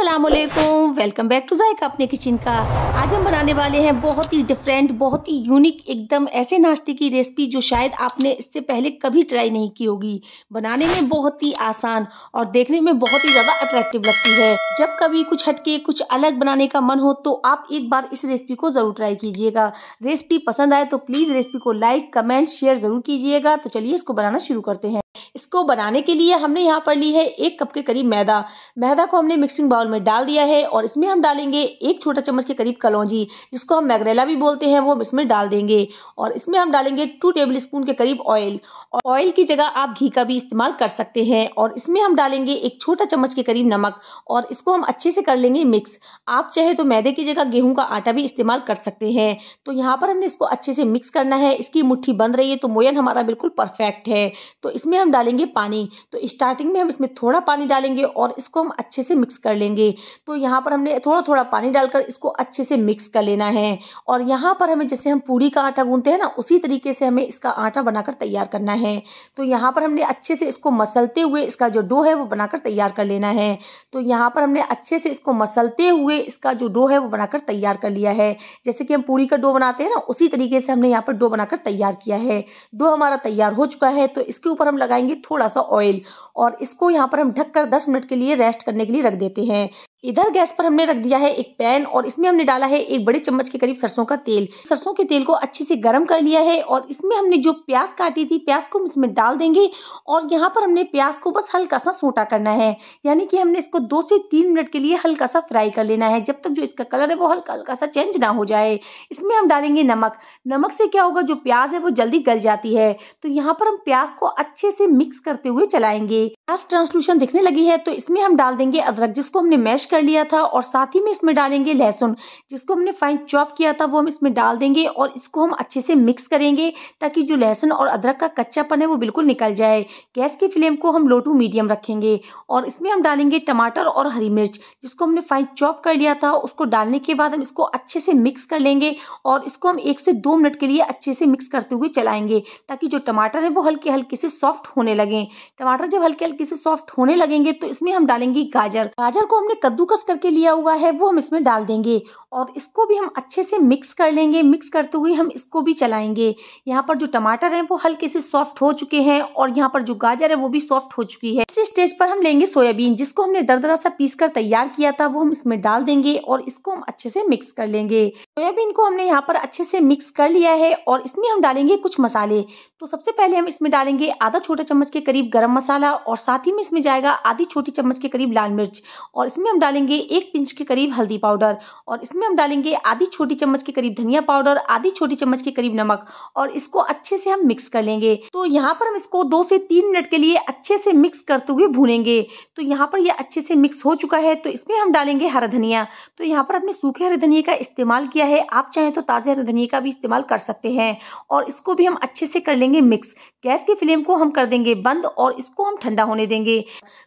अस्सलाम वालेकुम welcome back to जायका अपने किचन का आज हम बनाने वाले हैं बहुत ही डिफरेंट बहुत ही यूनिक एकदम ऐसे नाश्ते की रेसिपी जो शायद आपने इससे पहले कभी ट्राई नहीं की होगी बनाने में बहुत ही आसान और देखने में बहुत ही ज़्यादा अट्रैक्टिव लगती है जब कभी कुछ हटके कुछ अलग बनाने का मन हो तो आप एक बार इस रेसिपी को ज़रूर ट्राई कीजिएगा रेसिपी पसंद आए तो प्लीज़ रेसिपी को लाइक कमेंट शेयर ज़रूर कीजिएगा तो चलिए इसको बनाना शुरू करते हैं इसको बनाने के लिए हमने यहाँ पर ली है एक कप के करीब मैदा मैदा को हमने मिक्सिंग बाउल में डाल दिया है और इसमें हम डालेंगे एक छोटा चम्मच के करीब कलौजी जिसको हम मैगरेला भी बोलते हैं वो हम इसमें डाल देंगे और इसमें हम डालेंगे टू टेबल स्पून के करीब ऑयल और ऑयल की जगह आप घी का भी इस्तेमाल कर सकते हैं और इसमें हम डालेंगे एक छोटा चम्मच के करीब नमक और इसको हम अच्छे से कर लेंगे मिक्स आप चाहे तो मैदे की जगह गेहूं का आटा भी इस्तेमाल कर सकते हैं तो यहाँ पर हमने इसको अच्छे से मिक्स करना है इसकी मुट्ठी बन रही है तो मोयन हमारा बिल्कुल परफेक्ट है तो इसमें हम डालेंगे पानी तो स्टार्टिंग में हम इसमें थोड़ा पानी डालेंगे और इसको हम अच्छे से मिक्स कर लेंगे तो यहाँ पर हमने थोड़ा थोड़ा पानी डालकर इसको अच्छे से मिक्स कर लेना है और यहाँ पर हमें जैसे हम पूड़ी का आटा गूंथते हैं ना उसी तरीके से हमें इसका आटा बनाकर तैयार करना है तो यहाँ पर हमने अच्छे से इसको मसलते हुए इसका जो डो है वो बनाकर तैयार कर लेना है तो यहाँ पर हमने अच्छे से इसको मसलते हुए इसका जो डो है वो बनाकर तैयार कर लिया है जैसे कि हम पूड़ी का डो बनाते हैं ना उसी तरीके से हमने यहाँ पर डो बनाकर तैयार किया है डो हमारा तैयार हो चुका है तो इसके ऊपर हम लगाएंगे डालेंगे थोड़ा सा ऑयल और इसको यहाँ पर हम ढककर दस मिनट के लिए रेस्ट करने के लिए रख देते हैं इधर गैस पर हमने रख दिया है एक पैन और इसमें हमने डाला है एक बड़े चम्मच के करीब सरसों का तेल सरसों के तेल को अच्छे से गर्म कर लिया है और इसमें हमने जो प्याज काटी थी प्याज को हम इसमें डाल देंगे और यहाँ पर हमने प्याज को बस हल्का सा सोटा करना है यानी कि हमने इसको दो से तीन मिनट के लिए हल्का सा फ्राई कर लेना है जब तक जो इसका कलर है वो हल्का हल्का सा चेंज ना हो जाए इसमें हम डालेंगे नमक नमक से क्या होगा जो प्याज है वो जल्दी गल जाती है तो यहाँ पर हम प्याज को अच्छे से मिक्स करते हुए चलाएंगे प्याज ट्रांसलूशन दिखने लगी है तो इसमें हम डाल देंगे अदरक जिसको हमने मैश कर लिया था और साथ ही में इसमें डालेंगे लहसुन जिसको हमने फाइन चॉप किया था वो हम इसमें डाल देंगे और इसको हम अच्छे से मिक्स करेंगे ताकि जो लहसुन और अदरक का कच्चापन है वो बिल्कुल निकल जाए गैस की फ्लेम को हम लो टू मीडियम रखेंगे और इसमें हम डालेंगे टमाटर और हरी मिर्च जिसको हमने फाइन चॉप कर लिया था उसको डालने के बाद हम इसको अच्छे से मिक्स कर लेंगे और इसको हम एक से दो मिनट के लिए अच्छे से मिक्स करते हुए चलाएंगे ताकि जो टमाटर है वो हल्के हल्के से सॉफ्ट होने लगे टमाटर जब हल्के हल्के से सॉफ्ट होने लगेंगे तो इसमें हम डालेंगे गाजर गाजर को हमने कद्दू कद्दूकस करके लिया हुआ है वो हम इसमें डाल देंगे और इसको भी हम अच्छे से मिक्स कर लेंगे मिक्स करते हुए हम इसको भी चलाएंगे यहाँ पर जो टमाटर हैं वो हल्के से सॉफ्ट हो चुके हैं और यहाँ पर जो गाजर है वो भी सॉफ्ट हो चुकी है इसी स्टेज पर हम लेंगे सोयाबीन जिसको हमने दरदरा सा पीस कर तैयार किया था वो हम इसमें डाल देंगे और इसको हम अच्छे से मिक्स कर लेंगे सोयाबीन को हमने यहाँ पर अच्छे से मिक्स कर लिया है और इसमें हम डालेंगे कुछ मसाले तो सबसे पहले हम इसमें डालेंगे आधा छोटा चम्मच के करीब गर्म मसाला और साथ ही में इसमें जाएगा आधी छोटी चम्मच के करीब लाल मिर्च और इसमें हम डालेंगे एक पिंच के करीब हल्दी पाउडर और इसमें इसमें हम डालेंगे आधी छोटी चम्मच के करीब धनिया पाउडर आधी छोटी चम्मच के करीब नमक और इसको अच्छे से हम मिक्स कर लेंगे तो यहाँ पर हम इसको दो से तीन मिनट के लिए अच्छे से मिक्स करते हुए भूनेंगे तो यहाँ पर यह अच्छे से मिक्स हो चुका है तो इसमें हम डालेंगे हरा धनिया तो यहाँ पर हमने सूखे हरे धनिया का इस्तेमाल किया है आप चाहें तो ताज़े हरे धनिया का भी इस्तेमाल कर सकते हैं और इसको भी हम अच्छे से कर लेंगे मिक्स गैस की फ्लेम को हम कर देंगे बंद और इसको हम ठंडा होने देंगे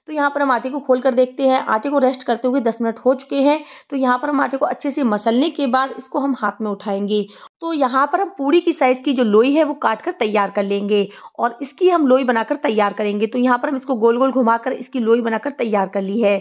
तो यहाँ पर हम आटे को खोल कर देखते हैं आटे को रेस्ट करते हुए दस मिनट हो चुके हैं तो यहाँ पर हम आटे को अच्छे से मसलने के बाद इसको हम हाथ में उठाएंगे तो यहाँ पर हम पूड़ी की साइज़ की जो लोई है वो काट कर तैयार कर लेंगे और इसकी हम लोई बनाकर तैयार करेंगे तो यहाँ पर हम इसको गोल गोल घुमाकर इसकी लोई बनाकर तैयार कर ली है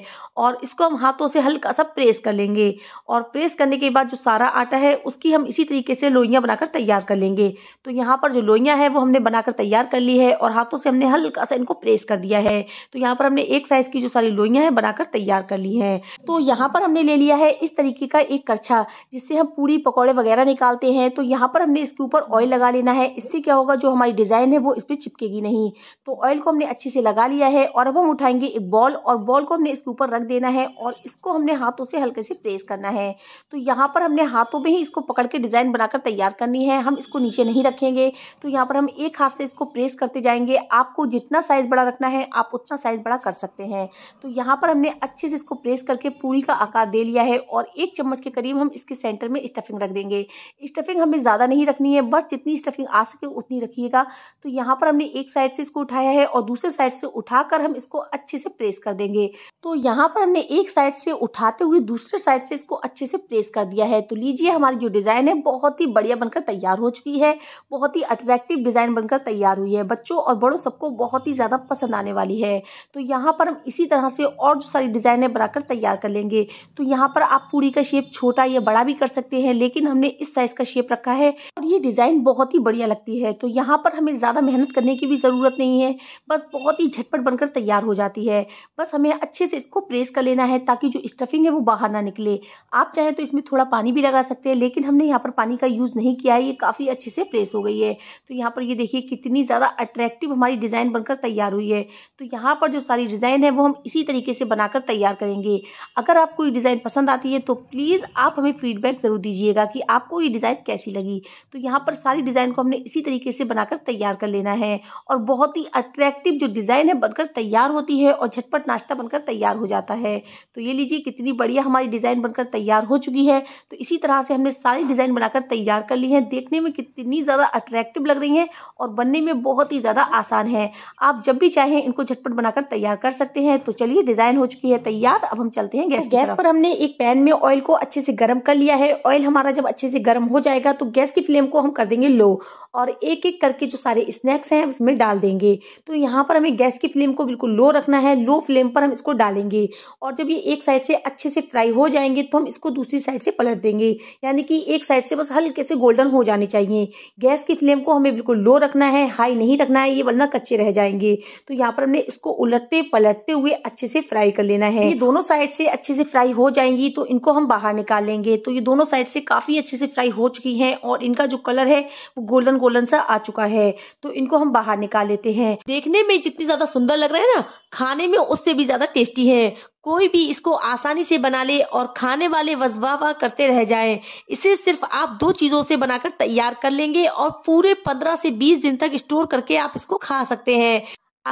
और इसको हम हाथों से हल्का सा प्रेस कर लेंगे और प्रेस करने के बाद जो सारा आटा है उसकी हम इसी तरीके से लोइयाँ बनाकर तैयार कर लेंगे तो यहाँ पर जो लोइयाँ हैं वो हमने बनाकर तैयार कर ली है और हाथों से हमने हल्का सा इनको प्रेस कर दिया है तो यहाँ पर हमने एक साइज़ की जो सारी लोइयाँ हैं बनाकर तैयार कर ली हैं तो यहाँ पर हमने ले लिया है इस तरीके का एक करछा जिससे हम पूरी पकौड़े वगैरह निकालते हैं तो यहाँ पर हमने इसके ऊपर ऑयल लगा लेना है इससे क्या होगा जो हमारी डिज़ाइन है वो इस पर चिपकेगी नहीं तो ऑयल को हमने अच्छे से लगा लिया है और अब हम उठाएंगे एक बॉल और बॉल को हमने इसके ऊपर रख देना है और इसको हमने हाथों से हल्के से प्रेस करना है तो यहाँ पर हमने हाथों में ही इसको पकड़ के डिज़ाइन बनाकर तैयार करनी है हम इसको नीचे नहीं रखेंगे तो यहाँ पर हम एक हाथ से इसको प्रेस करते जाएंगे आपको जितना साइज़ बड़ा रखना है आप उतना साइज़ बड़ा कर सकते हैं तो यहाँ पर हमने अच्छे से इसको प्रेस करके पूरी का आकार दे लिया है और एक चम्मच के करीब हम इसके सेंटर में स्टफिंग रख देंगे स्टफिंग स्टफिंग हमें ज़्यादा नहीं रखनी है बस जितनी स्टफिंग आ सके उतनी रखिएगा तो यहाँ पर हमने एक साइड से इसको उठाया है और दूसरे साइड से उठाकर हम इसको अच्छे से प्रेस कर देंगे तो यहाँ पर हमने एक साइड से उठाते हुए दूसरे साइड से इसको अच्छे से प्रेस कर दिया है तो लीजिए हमारी जो डिज़ाइन है बहुत ही बढ़िया बनकर तैयार हो चुकी है बहुत ही अट्रैक्टिव डिज़ाइन बनकर तैयार हुई है बच्चों और बड़ों सबको बहुत ही ज़्यादा पसंद आने वाली है तो यहाँ पर हम इसी तरह से और जो सारी है बनाकर तैयार कर लेंगे तो यहाँ पर आप पूरी का शेप छोटा या बड़ा भी कर सकते हैं लेकिन हमने इस साइज़ का शेप शेप रखा है और ये डिज़ाइन बहुत ही बढ़िया लगती है तो यहाँ पर हमें ज़्यादा मेहनत करने की भी ज़रूरत नहीं है बस बहुत ही झटपट बनकर तैयार हो जाती है बस हमें अच्छे से इसको प्रेस कर लेना है ताकि जो स्टफिंग है वो बाहर ना निकले आप चाहें तो इसमें थोड़ा पानी भी लगा सकते हैं लेकिन हमने यहाँ पर पानी का यूज़ नहीं किया है ये काफ़ी अच्छे से प्रेस हो गई है तो यहाँ पर ये देखिए कितनी ज़्यादा अट्रैक्टिव हमारी डिज़ाइन बनकर तैयार हुई है तो यहाँ पर जो सारी डिज़ाइन है वो हम इसी तरीके से बनाकर तैयार करेंगे अगर आपको ये डिज़ाइन पसंद आती है तो प्लीज़ आप हमें फीडबैक ज़रूर दीजिएगा कि आपको ये डिज़ाइन कैसी लगी तो यहाँ पर सारी डिज़ाइन को हमने इसी तरीके से बनाकर तैयार कर लेना है और बहुत ही अट्रैक्टिव जो डिज़ाइन है बनकर तैयार होती है और झटपट नाश्ता बनकर तैयार हो जाता है तो ये लीजिए कितनी बढ़िया हमारी डिज़ाइन बनकर तैयार हो चुकी है तो इसी तरह से हमने सारी डिज़ाइन बनाकर तैयार कर ली है देखने में कितनी ज़्यादा अट्रैक्टिव लग रही हैं और बनने में बहुत ही ज़्यादा आसान है आप जब भी चाहें इनको झटपट बनाकर तैयार कर सकते हैं तो चलिए डिज़ाइन हो चुकी है तैयार अब हम चलते हैं गैस तो गैस पर हमने एक पैन में ऑयल को अच्छे से गर्म कर लिया है ऑयल हमारा जब अच्छे से गर्म हो जाएगा जाएगा तो गैस की फ्लेम को हम कर देंगे लो और एक एक करके जो सारे स्नैक्स हैं उसमें डाल देंगे तो यहाँ पर हमें गैस की फ्लेम को बिल्कुल लो रखना है लो फ्लेम पर हम इसको डालेंगे और जब ये एक साइड से अच्छे से फ्राई हो जाएंगे तो हम इसको दूसरी साइड से पलट देंगे यानी कि एक साइड से बस हल्के से गोल्डन हो जाने चाहिए गैस की फ्लेम को हमें बिल्कुल लो रखना है हाई नहीं रखना है ये वरना कच्चे रह जाएंगे तो यहाँ पर हमने इसको उलटते पलटते हुए अच्छे से फ्राई कर लेना है ये दोनों साइड से अच्छे से फ्राई हो जाएंगी तो इनको हम बाहर निकाल लेंगे तो ये दोनों साइड से काफ़ी अच्छे से फ्राई हो चुकी की हैं और इनका जो कलर है वो गोल्डन गोल्डन सा आ चुका है तो इनको हम बाहर निकाल लेते हैं देखने में जितनी ज्यादा सुंदर लग रहा है ना खाने में उससे भी ज्यादा टेस्टी है कोई भी इसको आसानी से बना ले और खाने वाले वजवाह करते रह जाएं। इसे सिर्फ आप दो चीज़ों से बनाकर तैयार कर लेंगे और पूरे पंद्रह से बीस दिन तक स्टोर करके आप इसको खा सकते हैं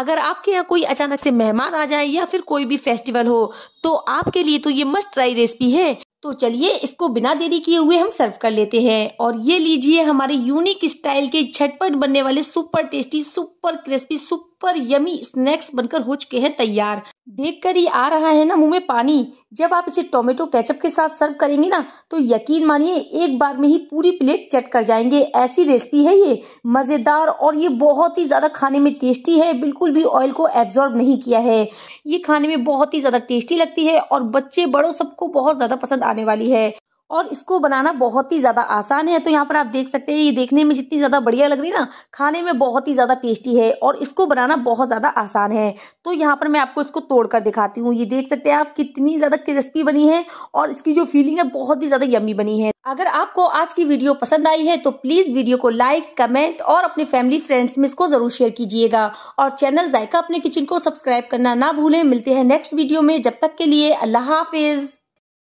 अगर आपके यहाँ कोई अचानक से मेहमान आ जाए या फिर कोई भी फेस्टिवल हो तो आपके लिए तो ये मस्ट ट्राई रेसिपी है तो चलिए इसको बिना देरी किए हुए हम सर्व कर लेते हैं और ये लीजिए हमारे यूनिक स्टाइल के झटपट बनने वाले super tasty super crispy super super yummy snacks बनकर हो चुके हैं तैयार देखकर ही आ रहा है ना मुंह में पानी जब आप इसे टोमेटो केचप के साथ सर्व करेंगे ना तो यकीन मानिए एक बार में ही पूरी प्लेट चट कर जाएंगे ऐसी रेसिपी है ये मज़ेदार और ये बहुत ही ज़्यादा खाने में टेस्टी है बिल्कुल भी ऑयल को एब्जॉर्ब नहीं किया है ये खाने में बहुत ही ज़्यादा टेस्टी लगती है और बच्चे बड़ों सबको बहुत ज़्यादा पसंद आने वाली है और इसको बनाना बहुत ही ज़्यादा आसान है तो यहाँ पर आप देख सकते हैं ये देखने में जितनी ज़्यादा बढ़िया लग रही है ना खाने में बहुत ही ज़्यादा टेस्टी है और इसको बनाना बहुत ज़्यादा आसान है तो यहाँ पर मैं आपको इसको तोड़कर दिखाती हूँ ये देख सकते हैं आप कितनी ज़्यादा क्रिस्पी बनी है और इसकी जो फीलिंग है बहुत ही ज़्यादा यमी बनी है अगर आपको आज की वीडियो पसंद आई है तो प्लीज़ वीडियो को लाइक कमेंट और अपने फैमिली फ्रेंड्स में इसको ज़रूर शेयर कीजिएगा और चैनल जायका अपने किचन को सब्सक्राइब करना ना भूलें मिलते हैं नेक्स्ट वीडियो में जब तक के लिए अल्लाह हाफिज़